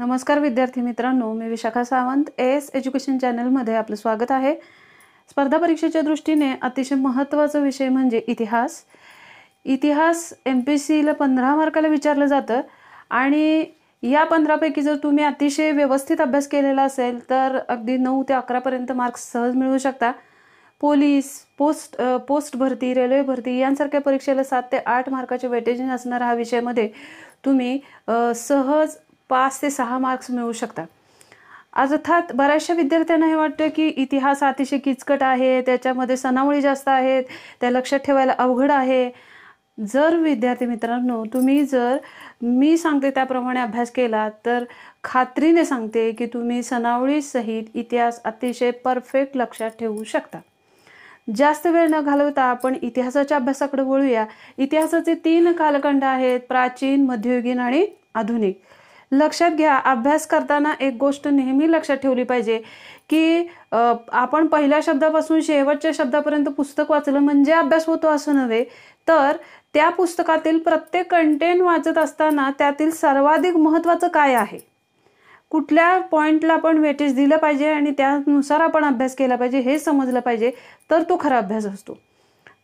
नमस्कार विद्यार्थी मित्रांनो मी विशाखा सावंत एस एज्युकेशन चॅनलमध्ये आपलं स्वागत आहे स्पर्धा परीक्षेच्या दृष्टीने अतिशय महत्त्वाचा विषय म्हणजे इतिहास इतिहास एम पी सीला पंधरा मार्काला विचारलं जातं आणि या पंधरापैकी जर तुम्ही अतिशय व्यवस्थित अभ्यास केलेला असेल तर अगदी नऊ ते अकरापर्यंत मार्क्स सहज मिळू शकता पोलीस पोस्ट पोस्ट भरती रेल्वे भरती यांसारख्या परीक्षेला सात ते आठ मार्काचे वेटेजिंग असणारा हा विषयामध्ये तुम्ही सहज पाच ते सहा मार्क्स मिळू शकतात अर्थात बऱ्याचशा विद्यार्थ्यांना हे वाटतं की इतिहास अतिशय किचकट आहे त्याच्यामध्ये सणावळी जास्त आहेत त्या लक्षात ठेवायला अवघड आहे जर विद्यार्थी मित्रांनो तुम्ही जर मी सांगते त्याप्रमाणे अभ्यास केला तर खात्रीने सांगते की तुम्ही सणावळीसहित इतिहास अतिशय परफेक्ट लक्षात ठेवू शकता जास्त वेळ न घालवता आपण इतिहासाच्या अभ्यासाकडे वळूया इतिहासाचे तीन कालखंड आहेत प्राचीन मध्ययुगीन आणि आधुनिक लक्षात घ्या अभ्यास करताना एक गोष्ट नेहमी लक्षात ठेवली पाहिजे की आपण पहिल्या शब्दापासून शेवटच्या शब्दापर्यंत पुस्तक वाचलं म्हणजे अभ्यास होतो असं नव्हे तर त्या पुस्तकातील प्रत्येक कंटेंट वाचत असताना त्यातील सर्वाधिक महत्त्वाचं काय आहे कुठल्या पॉईंटला आपण वेटेज दिलं पाहिजे आणि त्यानुसार आपण अभ्यास केला पाहिजे हे समजलं पाहिजे तर तो खरा अभ्यास असतो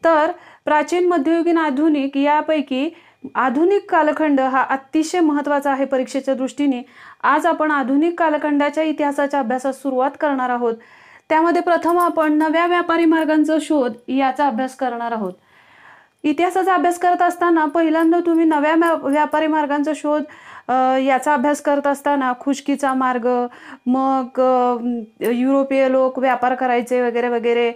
तर प्राचीन मध्ययुगीन आधुनिक यापैकी आधुनिक कालखंड हा अतिशय महत्त्वाचा आहे परीक्षेच्या दृष्टीने आज आपण आधुनिक कालखंडाच्या इतिहासाच्या अभ्यासास सुरुवात करणार आहोत त्यामध्ये प्रथम आपण नव्या व्यापारी मार्गांचा शोध याचा अभ्यास करणार आहोत इतिहासाचा अभ्यास करत असताना पहिल्यांदा तुम्ही नव्या व्यापारी मार्गांचा शोध याचा अभ्यास करत असताना खुशकीचा मार्ग मग युरोपीय लोक व्यापार करायचे वगैरे वगैरे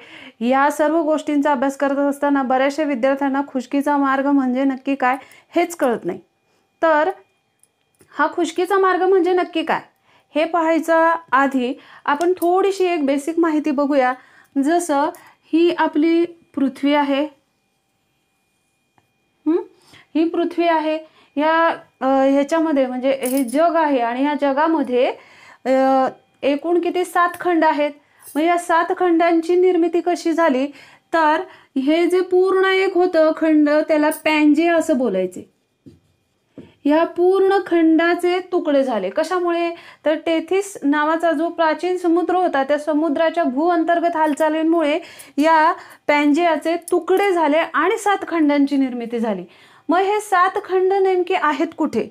या सर्व गोष्टींचा अभ्यास करत असताना बऱ्याचशा विद्यार्थ्यांना खुशकीचा मार्ग म्हणजे नक्की काय हेच कळत नाही तर हा खुशकीचा मार्ग म्हणजे नक्की काय हे पाहायचा आधी आपण थोडीशी एक बेसिक माहिती बघूया जसं ही आपली पृथ्वी आहे ही पृथ्वी आहे या ह्याच्यामध्ये म्हणजे हे जग आहे आणि या जगामध्ये एकूण किती सात खंड आहेत मग या सात खंडांची निर्मिती कशी झाली तर हे जे पूर्ण एक होतं खंड त्याला पॅनजे असं बोलायचे या पूर्ण खंडाचे तुकडे झाले कशामुळे तर टेथिस नावाचा जो प्राचीन समुद्र होता त्या समुद्राच्या भूअंतर्गत हालचालींमुळे या पॅनजेयाचे तुकडे झाले आणि सात खंडांची निर्मिती झाली मग हे सात खंड नेमके आहेत कुठे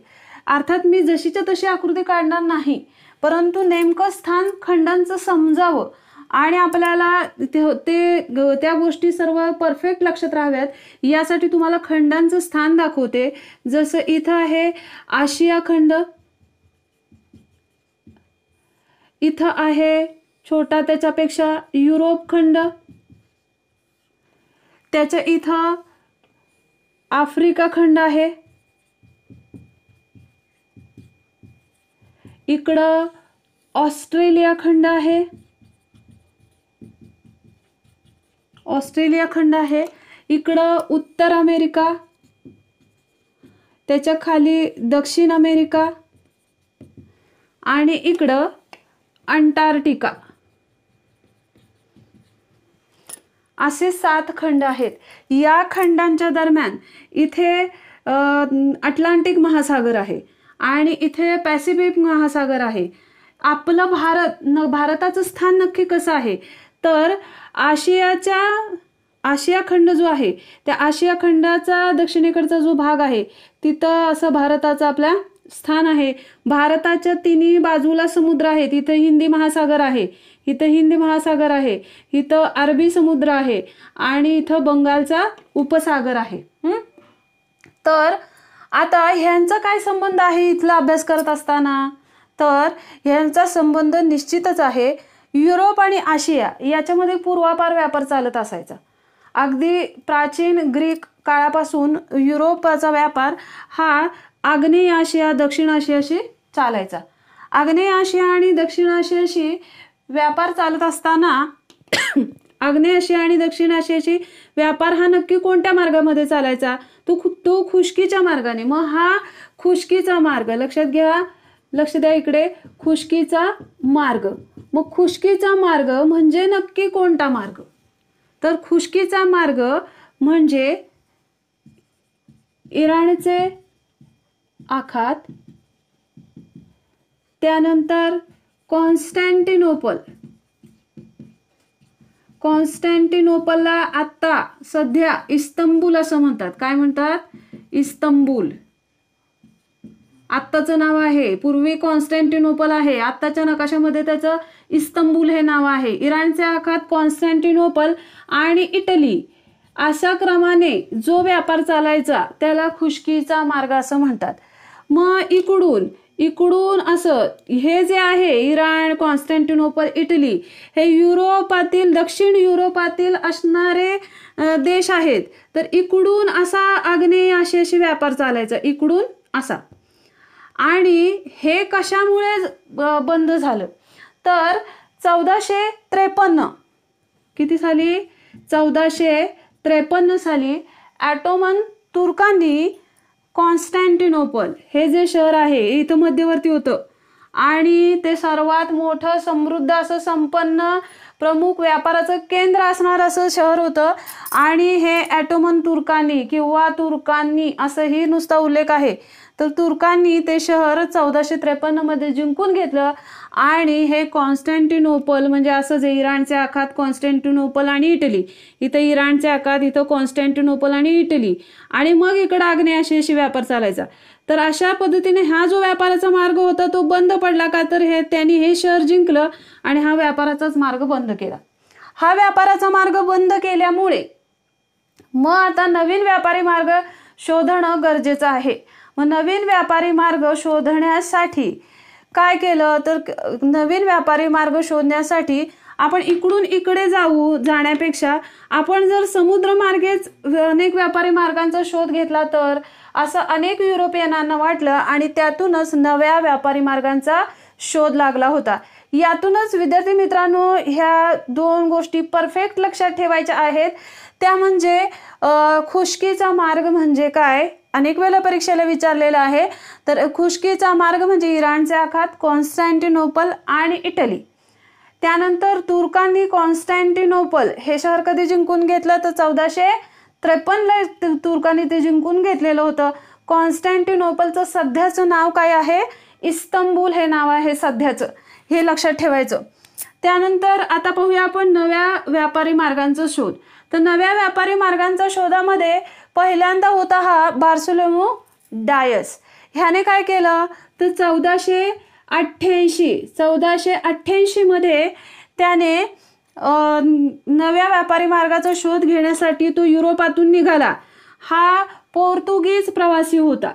अर्थात मी जशीच्या तशी आकृती काढणार नाही परंतु नेमकं स्थान खंडांचं समजावं आणि आपल्याला ते त्या गोष्टी सर्व परफेक्ट लक्षात राहाव्यात यासाठी तुम्हाला खंडांचं स्थान दाखवते जसं इथं आहे आशिया खंड इथं आहे छोटा त्याच्यापेक्षा युरोप खंड त्याच्या इथं आफ्रिका खंड आहे इकडं ऑस्ट्रेलिया खंड आहे ऑस्ट्रेलिया खंड आहे इकडं उत्तर अमेरिका त्याच्या खाली दक्षिण अमेरिका आणि इकडं अंटार्क्टिका असे सात खंड आहेत या खंडांच्या दरम्यान इथे अटलांटिक महासागर आहे आणि इथे पॅसिफिक महासागर आहे आपलं भारत न भारताचं स्थान नक्की कसं आहे तर आशियाच्या आशिया खंड जो आहे त्या आशिया खंडाचा दक्षिणेकडचा जो भाग आहे तिथं असं भारताचं आपल्या स्थान आहे भारताच्या तिन्ही बाजूला समुद्र आहे तिथे हिंदी महासागर आहे इथं हिंदी महासागर आहे इथं अरबी समुद्र आहे आणि इथं बंगालचा उपसागर आहे तर आता ह्यांचा काय संबंध आहे इथला अभ्यास करत असताना तर ह्यांचा संबंध निश्चितच आहे युरोप आणि आशिया याच्यामध्ये पूर्वापार व्यापार चालत असायचा अगदी प्राचीन ग्रीक काळापासून युरोपचा व्यापार हा आग्नेय आशिया दक्षिण आशियाशी चालायचा आग्नेय आशिया आणि दक्षिण आशियाशी व्यापार चालत असताना आग्नेय आशिया आणि दक्षिण आशियाची व्यापार हा नक्की कोणत्या मार्गामध्ये चालायचा तो खु तो खुशकीच्या मार्गाने मग हा खुशकीचा मार्ग लक्षात घ्या लक्ष द्या इकडे खुशकीचा मार्ग मग खुशकीचा मार्ग म्हणजे नक्की कोणता मार्ग तर खुशकीचा मार्ग म्हणजे इराणचे आखात त्यानंतर कॉन्स्टँटिनोपल कॉन्स्टँटिनोपलला आत्ता सध्या इस्तंबूल असं म्हणतात काय म्हणतात इस्तंबूल आत्ताचं नाव आहे पूर्वी कॉन्स्टँटिनोपल आहे आत्ताच्या नकाशामध्ये त्याचं इस्तंबूल हे नाव आहे इराणच्या आखात कॉन्स्टँटिनोपल आणि इटली अशा क्रमाने जो व्यापार चालायचा त्याला खुशकीचा मार्ग असं म्हणतात मग इकडून इकडून असं हे जे आहे इराण कॉन्स्टँटिनोपल इटली हे युरोपातील दक्षिण युरोपातील असणारे देश आहेत तर इकडून असा आग्नेय आशियाशी व्यापार चालायचा इकडून असा आणि हे कशामुळे बंद झालं तर चौदाशे त्रेपन्न किती साली चौदाशे त्रेपन्न साली ॲटोमन तुर्कांनी कॉन्स्टँटिनोपल हे जे शहर आहे इथं मध्यवर्ती होतं आणि ते सर्वात मोठं समृद्ध असं संपन्न प्रमुख व्यापाराचं केंद्र असणार असं शहर होतं आणि हे ॲटोमन तुर्कांनी किंवा तुर्कांनी असंही नुसता उल्लेख आहे तर तुर्कांनी ते शहर चौदाशे त्रेपन्नमध्ये जिंकून घेतलं आणि हे कॉन्स्टँटिनोपल म्हणजे असं जे इराणचे आखात कॉन्स्टँटिनोपल आणि इटली इथं इराणचे आखात इथं कॉन्स्टँटिनोपल आणि इटली आणि मग इकडं अशी व्यापार चालायचा तर अशा पद्धतीने हा जो व्यापाराचा मार्ग होता तो बंद पडला का तर हे त्यांनी हे शहर जिंकलं आणि हा व्यापाराचाच मार्ग बंद केला हा व्यापाराचा मार्ग बंद केल्यामुळे मग आता नवीन व्यापारी मार्ग शोधणं गरजेचं आहे मग नवीन व्यापारी मार्ग शोधण्यासाठी काय केलं तर नवीन व्यापारी मार्ग शोधण्यासाठी आपण इकडून इकडे जाऊ जाण्यापेक्षा आपण जर समुद्र मार्गेच अनेक व्यापारी मार्गांचा शोध घेतला तर असं अनेक युरोपियनांना वाटलं आणि त्यातूनच नव्या व्यापारी मार्गांचा शोध लागला होता यातूनच विद्यार्थी मित्रांनो ह्या दोन गोष्टी परफेक्ट लक्षात ठेवायच्या आहेत त्या म्हणजे खुशकीचा मार्ग म्हणजे काय अनेक वेळेला परीक्षेला विचारलेलं आहे तर खुशकीचा मार्ग म्हणजे इराणचे आखात कॉन्स्टँटिनोपल आणि इटली त्यानंतर तुर्कांनी कॉन्स्टँटिनोपल हे शहर कधी जिंकून घेतलं तर चौदाशे त्रेपन्नला तुर्कांनी ते जिंकून घेतलेलं होतं कॉन्स्टँटिनोपलचं सध्याचं नाव काय आहे इस्तंबूल हे नाव आहे सध्याचं हे लक्षात ठेवायचं त्यानंतर आता पाहूया आपण नव्या व्यापारी मार्गांचा शोध तर नव्या व्यापारी मार्गांच्या शोधामध्ये पहिल्यांदा होता हा बार्सोलोमो डायस ह्याने काय केलं तर चौदाशे अठ्ठ्याऐंशी चौदाशे अठ्ठ्याऐंशीमध्ये त्याने नव्या व्यापारी मार्गाचा शोध घेण्यासाठी तो युरोपातून निघाला हा पोर्तुगीज प्रवासी होता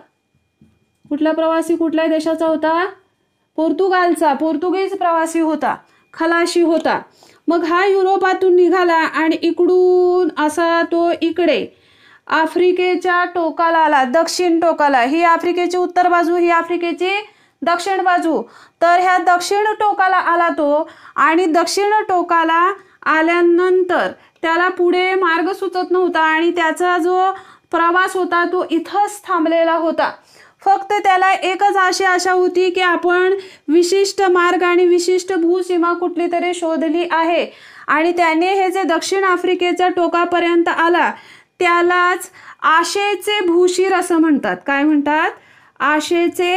कुठला प्रवासी कुठल्या देशाचा होता पोर्तुगालचा पोर्तुगीज प्रवासी होता खलाशी होता मग हा युरोपातून निघाला आणि इकडून असा तो इकडे आफ्रिकेच्या टोकाला आला दक्षिण टोकाला ही आफ्रिकेची उत्तर बाजू ही आफ्रिकेची दक्षिण बाजू तर ह्या दक्षिण टोकाला आला तो आणि दक्षिण टोकाला आल्यानंतर त्याला पुढे मार्ग सुचत नव्हता आणि त्याचा जो प्रवास होता तो इथंच थांबलेला होता फक्त त्याला एकच अशी आशा होती की आपण विशिष्ट मार्ग आणि विशिष्ट भूसीमा कुठली तरी शोधली आहे आणि त्याने हे जे दक्षिण आफ्रिकेच्या टोकापर्यंत आला त्यालाच आशेचे भूशीर असं म्हणतात काय म्हणतात आशेचे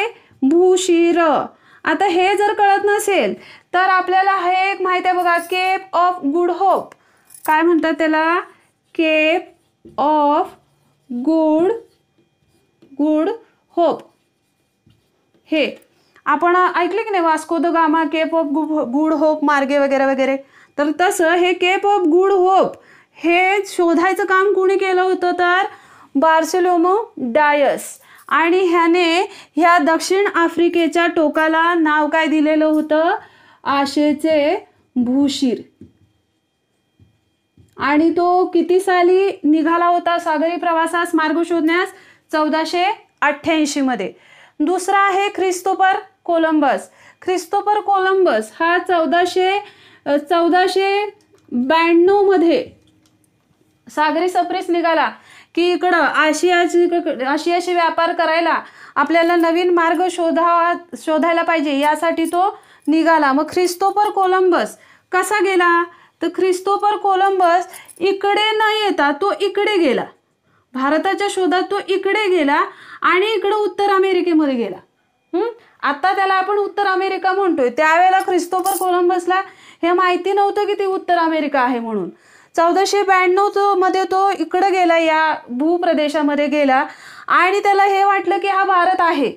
भूशीर आता हे जर कळत नसेल तर आपल्याला हे एक माहिती आहे बघा केप ऑफ गुड होप काय म्हणतात त्याला Cape of Good Good Hope हे आपण ऐकले की नाही Vasco da Gama Cape of Good Hope मार्गे वगैरे वगैरे तर तसं हे केप ऑफ गुड होप हे शोधायचं काम कोणी केलं होतं तर बार्सेलोमो डायस आणि ह्याने ह्या दक्षिण आफ्रिकेच्या टोकाला नाव काय दिलेलं होतं आशेचे भूशीर आणि तो किती साली निघाला होता सागरी प्रवासास मार्ग शोधण्यास चौदाशे अठ्ठ्याऐंशी मध्ये दुसरा आहे ख्रिस्तोपर कोलंबस ख्रिस्तोपर कोलंबस हा चौदाशे चौदाशे ब्याण्णवमध्ये सागरी सप्रेस निघाला की इकडं आशियाची आशियाशी व्यापार करायला आपल्याला नवीन मार्ग शोधावा शोधायला पाहिजे यासाठी तो निघाला मग ख्रिस्तोपर कोलंबस कसा गेला तर ख्रिस्तोपर कोलंबस इकडे न येता तो इकडे गेला भारताच्या शोधात तो इकडे गेला आणि इकडं उत्तर अमेरिकेमध्ये गेला आता त्याला आपण उत्तर अमेरिका म्हणतोय त्यावेळेला ख्रिस्तोपर कोलंबसला हे माहिती नव्हतं की ती उत्तर अमेरिका आहे म्हणून चौदाशे ब्याण्णव तो मध्ये तो इकडं गेला या भूप्रदेशामध्ये गेला आणि त्याला हे वाटलं की हा भारत आहे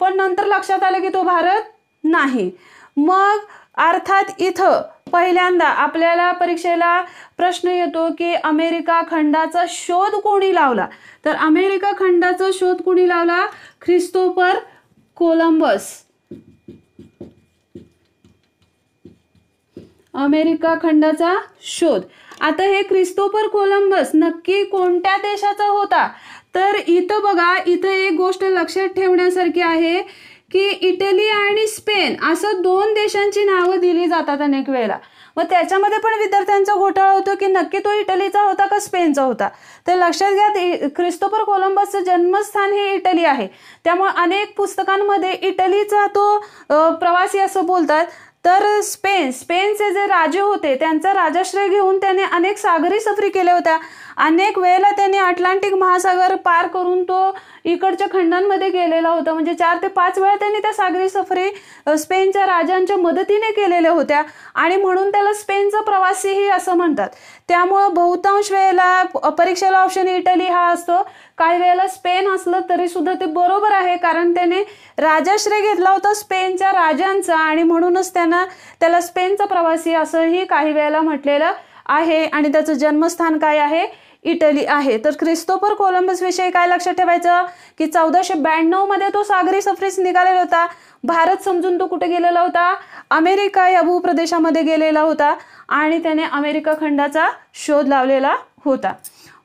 पण नंतर लक्षात आलं की तो भारत नाही मग अर्थात इथं पहिल्यांदा आपल्याला परीक्षेला प्रश्न येतो की अमेरिका खंडाचा शोध कोणी लावला तर अमेरिका खंडाचा शोध कोणी लावला ख्रिस्तोफर कोलंबस अमेरिका खंडाचा शोध आता हे क्रिस्तोफर कोलंबस नक्की कोणत्या देशाचा होता तर इथं बघा इथं एक गोष्ट लक्षात ठेवण्यासारखी आहे की इटली आणि स्पेन असं दोन देशांची नावं दिली जातात अनेक वेळेला मग त्याच्यामध्ये पण विद्यार्थ्यांचा घोटाळा होतो की नक्की तो इटलीचा होता का स्पेनचा होता तर लक्षात घ्या क्रिस्तोफर कोलंबसचं जन्मस्थान हे इटली आहे त्यामुळे अनेक पुस्तकांमध्ये इटलीचा तो प्रवासी असं बोलतात तर स्पेन स्पेनचे जे राजे होते त्यांचा राजाश्रय घेऊन त्याने अनेक सागरी सफरी केल्या होत्या अनेक वेळेला त्याने अटलांटिक महासागर पार करून तो इकडच्या खंडांमध्ये गेलेला होता म्हणजे चार ते पाच वेळा त्यांनी त्या सागरी सफरी स्पेनच्या राजांच्या मदतीने केलेल्या होत्या आणि म्हणून त्याला स्पेनचा प्रवासीही असं म्हणतात त्यामुळं बहुतांश वेळेला परीक्षेला ऑप्शन इटली हा असतो काही वेळेला स्पेन असलं तरी सुद्धा ते बरोबर आहे कारण त्याने राजाश्रय घेतला होता स्पेनच्या राजांचा आणि म्हणूनच त्यांना त्याला स्पेनचा प्रवासी असंही काही वेळेला म्हटलेलं आहे आणि त्याचं जन्मस्थान काय आहे इटली आहे तर क्रिस्तोफर कोलंबस विषयी काय लक्षात ठेवायचं की चौदाशे ब्याण्णव मध्ये तो सागरी सफरीस निघालेला होता भारत समजून तो कुठे गेलेला होता अमेरिका या भूप्रदेशामध्ये गेलेला होता आणि त्याने अमेरिका खंडाचा शोध लावलेला होता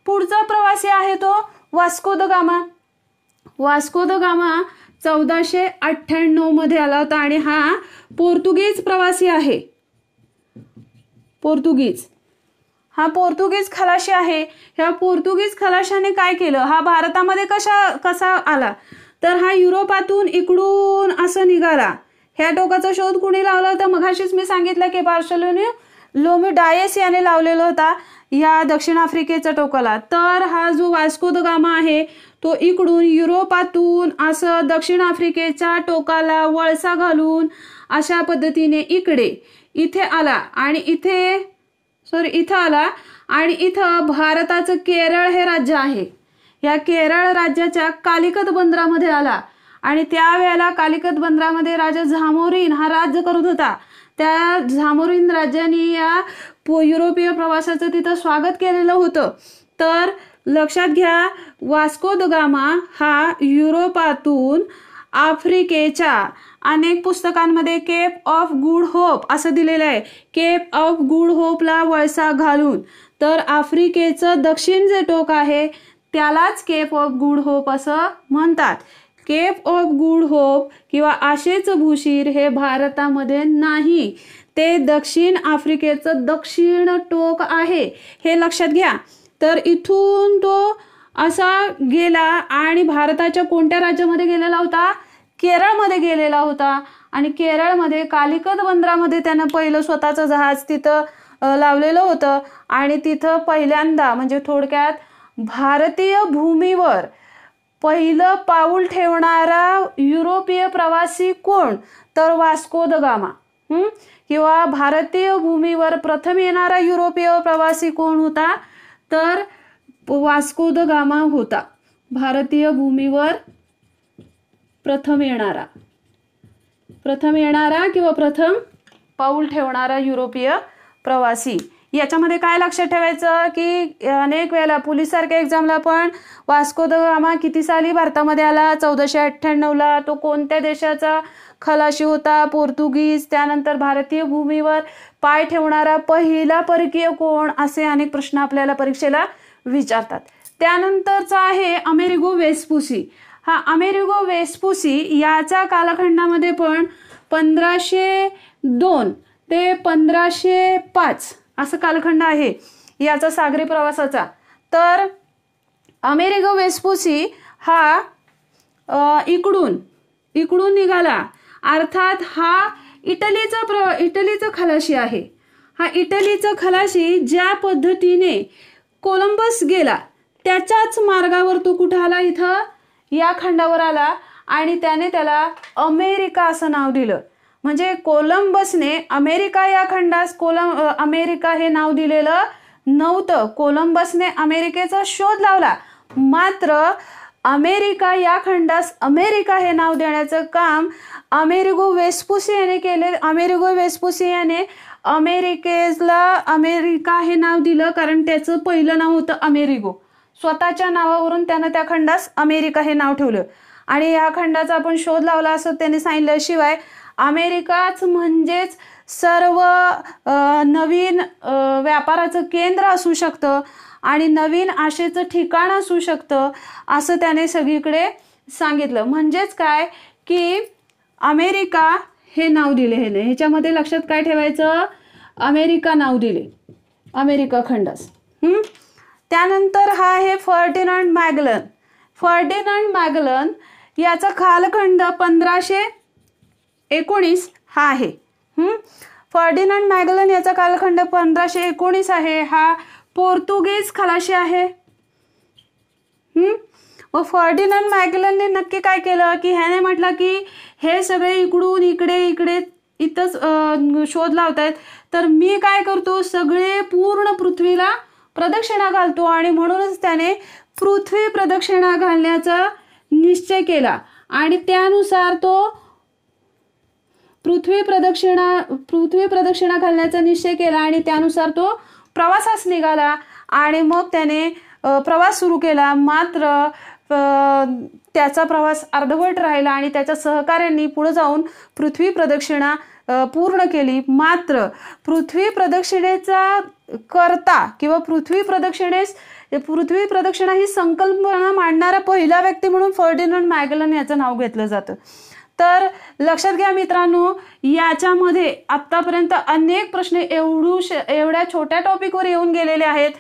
पुढचा प्रवासी आहे तो Vasco da Gama Vasco da Gama चौदाशे अठ्ठ्याण्णव मध्ये आला होता आणि हा पोर्तुगीज प्रवासी आहे पोर्तुगीज हा पोर्तुगीज खलाशी आहे ह्या पोर्तुगीज खलाशाने काय केलं हा भारतामध्ये कशा कसा आला तर हा युरोपातून इकडून असं निघाला ह्या टोकाचा शोध कुणी लावला होता मघाशीच मी सांगितलं की बार्सलोनी लोमी डायस याने लावलेला होता या दक्षिण आफ्रिकेच्या टोकाला तर हा जो वास्को द गामा आहे तो इकडून युरोपातून असं दक्षिण आफ्रिकेच्या टोकाला वळसा घालून अशा पद्धतीने इकडे इथे आला आणि इथे सॉरी इथं आला आणि इथं भारताचं केरळ हे राज्य आहे या केरळ राज्याच्या कालिकत बंदरामध्ये आला आणि त्यावेळेला कालिकत बंदरामध्ये राजा झामोरीन हा राज्य करत होता त्या झामोरीन राज्याने या युरोपीय प्रवासाचं तिथं स्वागत केलेलं होतं तर लक्षात घ्या वास्को द गामा हा युरोपातून आफ्रिकेच्या अनेक पुस्तकांमध्ये केप ऑफ गुड होप असं दिलेलं आहे केप ऑफ गुड होपला वळसा घालून तर आफ्रिकेचं दक्षिण जे टोक आहे त्यालाच केप ऑफ गुड होप असं म्हणतात केप ऑफ गुड होप किंवा आशेच भूशीर हे भारतामध्ये नाही ते दक्षिण आफ्रिकेचं दक्षिण टोक आहे हे लक्षात घ्या तर इथून तो असा गेला आणि भारताच्या कोणत्या राज्यामध्ये गेलेला होता केरळमध्ये गेलेला होता आणि केरळमध्ये कालिकत बंदरामध्ये त्यानं पहिलं स्वतःचं जहाज तिथं लावलेलं होतं आणि तिथं पहिल्यांदा म्हणजे थोडक्यात भारतीय भूमीवर पहिलं पाऊल ठेवणारा युरोपीय प्रवासी कोण तर वास्को द गामा किंवा भारतीय भूमीवर प्रथम येणारा युरोपीय प्रवासी कोण होता तर वास्को द गामा होता भारतीय भूमीवर प्रथम येणारा प्रथम येणारा किंवा प्रथम पाऊल ठेवणारा युरोपीय प्रवासी याच्यामध्ये काय लक्षात ठेवायचं की अनेक वेळेला पोलीससारख्या एक्झामला पण वास्को द गामा किती साली भारतामध्ये आला चौदाशे अठ्ठ्याण्णवला तो कोणत्या देशाचा खलाशी होता पोर्तुगीज त्यानंतर भारतीय भूमीवर पाय ठेवणारा पहिला परकीय कोण असे अनेक प्रश्न आपल्याला परीक्षेला विचारतात त्यानंतरचा आहे अमेरिगो वेस्पुसी हा अमेरिगो वेस्पुसी याच्या कालखंडामध्ये पण पंधराशे दोन ते पंधराशे पाच असं कालखंड आहे याचा सागरी प्रवासाचा तर अमेरिगो वेसपुसी हा इकडून इकडून निघाला अर्थात हा इटलीचा प्र इटलीचा खलाशी आहे हा इटलीचा खलाशी ज्या पद्धतीने कोलंबस गेला त्याच्याच मार्गावर तो कुठं आला इथं या खंडावर आला आणि त्याने त्याला अमेरिका असं नाव दिलं म्हणजे कोलंबसने अमेरिका या खंडास कोलम अमेरिका हे नाव दिलेलं नव्हतं कोलंबसने अमेरिकेचा शोध लावला मात्र अमेरिका या खंडास अमेरिका हे नाव देण्याचं काम अमेरिगो वेस्पुसी याने केले अमेरिगो वेस्पुसी याने अमेरिकेजला अमेरिका हे नाव दिलं कारण त्याचं पहिलं नाव होतं अमेरिगो स्वतःच्या नावावरून त्यानं त्या खंडास अमेरिका हे नाव ठेवलं आणि या खंडाचा आपण शोध लावला असं त्यांनी सांगितल्याशिवाय अमेरिकाच म्हणजेच सर्व नवीन व्यापाराचं केंद्र असू शकतं आणि नवीन आशेचं ठिकाण असू शकतं असं त्याने सगळीकडे सांगितलं म्हणजेच काय की अमेरिका हे नाव दिले हे नाही ह्याच्यामध्ये लक्षात काय ठेवायचं अमेरिका नाव दिले अमेरिका खंडस त्यानंतर हा आहे फर्डिनंड मॅगलन फर्डिनंड मॅगलन याचा कालखंड पंधराशे एकोणीस हा आहे फर्डिनंड मॅगलन याचा कालखंड पंधराशे एकोणीस आहे हा पोर्तुगीज खलाशी आहे व फर्डिनंड मॅगलनने नक्की काय केलं की ह्याने म्हटलं की हे सगळे इकडून इकडे इकडे इथंच शोध लावतायत तर मी काय करतो सगळे पूर्ण पृथ्वीला प्रदक्षिणा घालतो आणि म्हणूनच त्याने पृथ्वी प्रदक्षिणा घालण्याचा निश्चय केला आणि त्यानुसार तो पृथ्वी प्रदक्षिणा पृथ्वी प्रदक्षिणा घालण्याचा निश्चय केला आणि त्यानुसार तो प्रवासास निघाला आणि मग त्याने प्रवास सुरू केला मात्र त्याचा प्रवास अर्धवट राहिला आणि त्याच्या सहकाऱ्यांनी पुढे जाऊन पृथ्वी प्रदक्षिणा पूर्ण केली मात्र पृथ्वी प्रदक्षिणेचा करता किंवा पृथ्वी प्रदक्षिणेस पृथ्वी प्रदक्षिणा ही संकल्पना मांडणारा पहिला व्यक्ती म्हणून फर्डिनंड मॅगलन याचं नाव घेतलं जातं तर लक्षात घ्या मित्रांनो याच्यामध्ये आत्तापर्यंत अनेक प्रश्न एवढू एवढ्या छोट्या टॉपिकवर येऊन गेलेले आहेत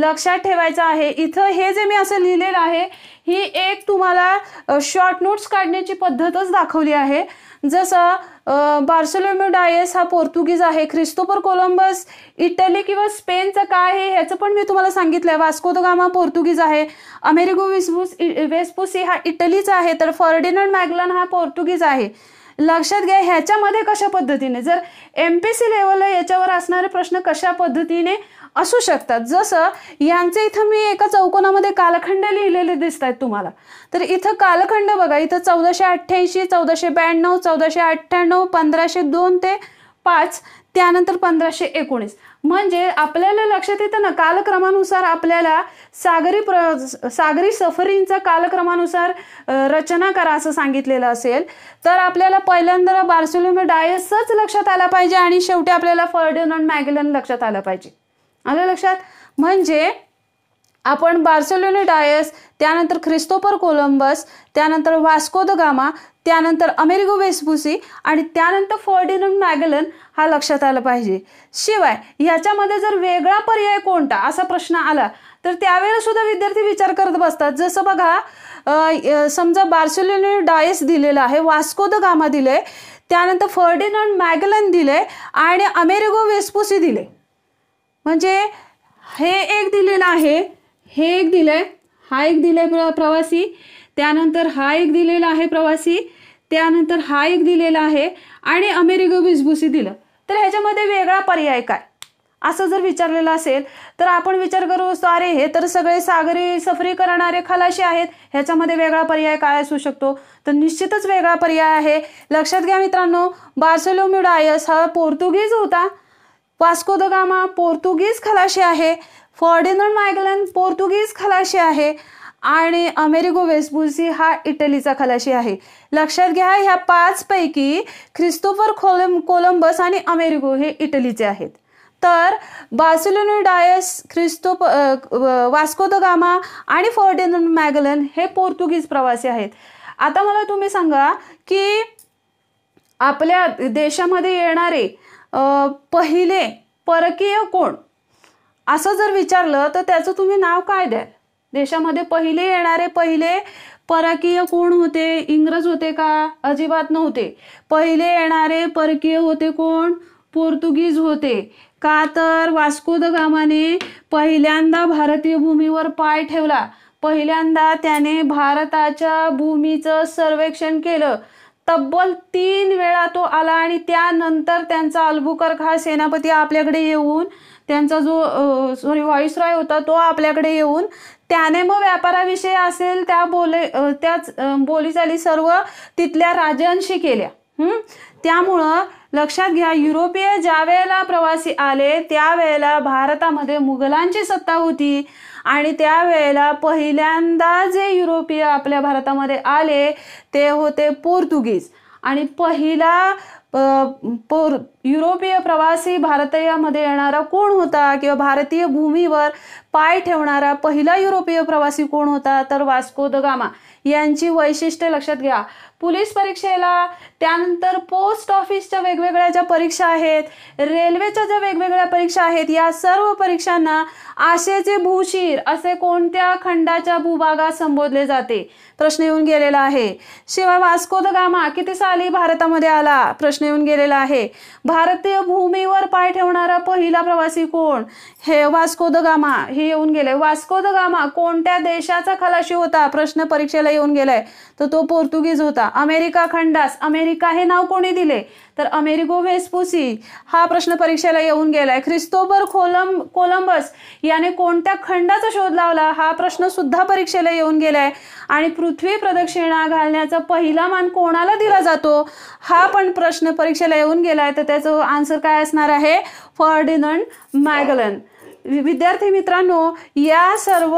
लक्षात ठेवायचं आहे इथं हे जे मी असं लिहिलेलं आहे ही एक तुम्हाला शॉर्ट नोट्स काढण्याची पद्धतच दाखवली आहे जसं बार्सोलोम्यू डायस हा पोर्तुगीज आहे ख्रिस्तोपर कोलंबस इटली किंवा स्पेनचं काय आहे ह्याचं पण मी तुम्हाला सांगितलं आहे वास्को द गामा पोर्तुगीज आहे अमेरिको वेस्पुस वेस्पुसी हा इटलीचा आहे तर फर्डिनंड मॅगलन हा पोर्तुगीज आहे लक्षात घ्या ह्याच्यामध्ये कशा पद्धतीने जर एम पी सी लेवलला याच्यावर असणारे प्रश्न कशा पद्धतीने असू शकतात जसं यांचे इथं मी एका चौकोनामध्ये कालखंड लिहिलेले दिसत आहेत तुम्हाला तर इथं कालखंड बघा इथं चौदाशे अठ्ठ्याऐंशी चौदाशे ब्याण्णव चौदाशे अठ्ठ्याण्णव पंधराशे दोन ते पाच त्यानंतर पंधराशे एकोणीस म्हणजे आपल्याला लक्षात येतं ना कालक्रमानुसार आपल्याला सागरी प्र सागरी सफरींचा कालक्रमानुसार रचना करा असं सांगितलेलं असेल तर आपल्याला पहिल्यांदा बार्सिलोमे डायसच लक्षात आला पाहिजे आणि शेवटी आपल्याला फर्डन मॅगलन लक्षात आलं पाहिजे आलं लक्षात म्हणजे आपण बार्सेलोनी डायस त्यानंतर ख्रिस्तोफर कोलंबस त्यानंतर वास्को द गामा त्यानंतर अमेरिगो वेस्पुसी आणि त्यानंतर फर्डिनंड मॅगलन हा लक्षात आला पाहिजे शिवाय ह्याच्यामध्ये जर वेगळा पर्याय कोणता असा प्रश्न आला तर त्यावेळेला सुद्धा विद्यार्थी विचार करत बसतात जसं बघा समजा बार्सेलोनी डायस दिलेलं आहे वास्को द गामा दिले त्यानंतर फर्डिनंड मॅगलन दिले आणि अमेरिगो वेस्पुसी दिले म्हणजे हे एक दिलेलं आहे हे एक दिलं हा एक दिले प्रवासी त्यानंतर हा एक दिलेला आहे प्रवासी त्यानंतर हा एक दिलेला आहे आणि अमेरिगो बिजबुसी दिलं तर ह्याच्यामध्ये वेगळा पर्याय काय असं जर विचारलेलं असेल तर आपण विचार करू असतो अरे हे तर सगळे सागरी सफरी करणारे खलाशी आहेत ह्याच्यामध्ये वेगळा पर्याय काय असू शकतो तर निश्चितच वेगळा पर्याय आहे लक्षात घ्या मित्रांनो बार्सेलोम्युडायस हा पोर्तुगीज होता वास्को द गामा पोर्तुगीज खलाशी आहे फॉर्डिनंड मॅगलन पोर्तुगीज खलाशी आहे आणि अमेरिगो वेस्पुसी हा इटलीचा खलाशी आहे लक्षात घ्या ह्या पाचपैकी ख्रिस्तोफर कोलम कोलंबस आणि अमेरिगो हे इटलीचे आहेत तर बार्सिलोनो डायस ख्रिस्तोप वास्को द गामा आणि फॉर्डिनंड मॅगलन हे पोर्तुगीज प्रवासी आहेत आता मला तुम्ही सांगा की आपल्या देशामध्ये येणारे पहिले परकीय कोण असं जर विचारलं तर त्याचं तुम्ही नाव काय द्याल देशामध्ये पहिले येणारे पहिले परकीय कोण होते इंग्रज होते का अजिबात नव्हते पहिले येणारे परकीय होते कोण पोर्तुगीज होते का तर वास्को द गामाने पहिल्यांदा भारतीय भूमीवर पाय ठेवला पहिल्यांदा त्याने भारताच्या भूमीचं सर्वेक्षण केलं तब्बल तीन वेळा तो आला आणि त्यानंतर त्यांचा खा सेनापती आपल्याकडे येऊन त्यांचा जो सॉरी रॉय होता तो आपल्याकडे येऊन त्याने मग व्यापाराविषयी असेल त्या बोले त्याच बोलीचाली सर्व तिथल्या राजांशी केल्या त्यामुळं लक्षात घ्या युरोपीय ज्या वेळेला प्रवासी आले त्यावेळेला भारतामध्ये मुघलांची सत्ता होती आणि त्यावेळेला पहिल्यांदा जे युरोपीय आपल्या भारतामध्ये आले ते होते पोर्तुगीज आणि पहिला युरोपीय प्रवासी भारतीयामध्ये येणारा कोण होता किंवा भारतीय भूमीवर पाय ठेवणारा पहिला युरोपीय प्रवासी कोण होता तर वास्को द गामा यांची वैशिष्ट्ये लक्षात घ्या पोलीस परीक्षेला त्यानंतर पोस्ट ऑफिसच्या वेगवेगळ्या ज्या परीक्षा आहेत रेल्वेच्या ज्या वेगवेगळ्या परीक्षा आहेत या सर्व परीक्षांना आशेचे भूशीर असे कोणत्या खंडाच्या भूभागात संबोधले जाते प्रश्न येऊन गेलेला आहे शिवाय वास्को द गामा किती साली भारतामध्ये आला प्रश्न येऊन गेलेला आहे भारतीय भूमीवर पाय ठेवणारा पहिला प्रवासी कोण हे वास्को द गामा हे येऊन गेले वास्को द गामा कोणत्या देशाचा खलाशी होता प्रश्न परीक्षेला येऊन गेलाय तर तो, तो पोर्तुगीज होता अमेरिका खंडास अमेरिका हे नाव कोणी दिले तर अमेरिको वेस्पुसी हा प्रश्न परीक्षेला येऊन गेलाय ख्रिस्तोबर कोलंब कोलंबस याने कोणत्या खंडाचा शोध लावला हा प्रश्न सुद्धा परीक्षेला येऊन गेलाय आणि पृथ्वी प्रदक्षिणा घालण्याचा पहिला मान कोणाला दिला जातो हा पण प्रश्न परीक्षेला येऊन गेलाय तर त्याचं आन्सर काय असणार आहे फर्डिनंड मॅगलन विद्यार्थी मित्रांनो या सर्व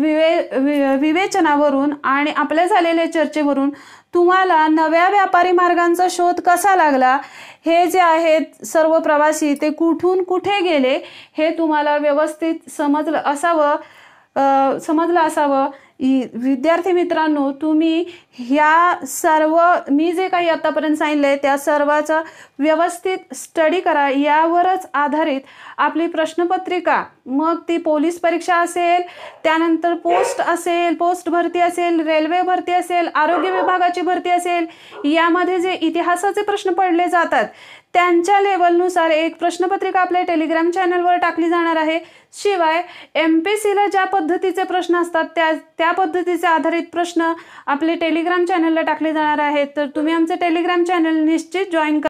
विवे विवेचनावरून आणि आपल्या झालेल्या चर्चेवरून तुम्हाला नव्या व्यापारी मार्गांचा शोध कसा लागला हे जे आहेत सर्व प्रवासी ते कुठून कुठे गेले हे तुम्हाला व्यवस्थित समजलं असावं समजलं असावं विद्यार्थी मित्रांनो तुम्ही ह्या सर्व मी जे काही आतापर्यंत सांगितलं आहे त्या सर्वाचा व्यवस्थित स्टडी करा यावरच आधारित आपली प्रश्नपत्रिका मग ती पोलीस परीक्षा असेल त्यानंतर पोस्ट असेल पोस्ट भरती असेल रेल्वे भरती असेल आरोग्य विभागाची भरती असेल यामध्ये जे इतिहासाचे प्रश्न पडले जातात त्यांच्या लेवलनुसार एक प्रश्नपत्रिका आपल्या टेलिग्राम चॅनलवर टाकली जाणार आहे शिवाय एम पी सीला ज्या पद्धतीचे प्रश्न असतात त्या त्या पद्धतीचे आधारित प्रश्न आपले टेलिग्राम चॅनलला टाकले जाणार आहेत तर तुम्ही आमचे टेलिग्राम चॅनल निश्चित जॉईन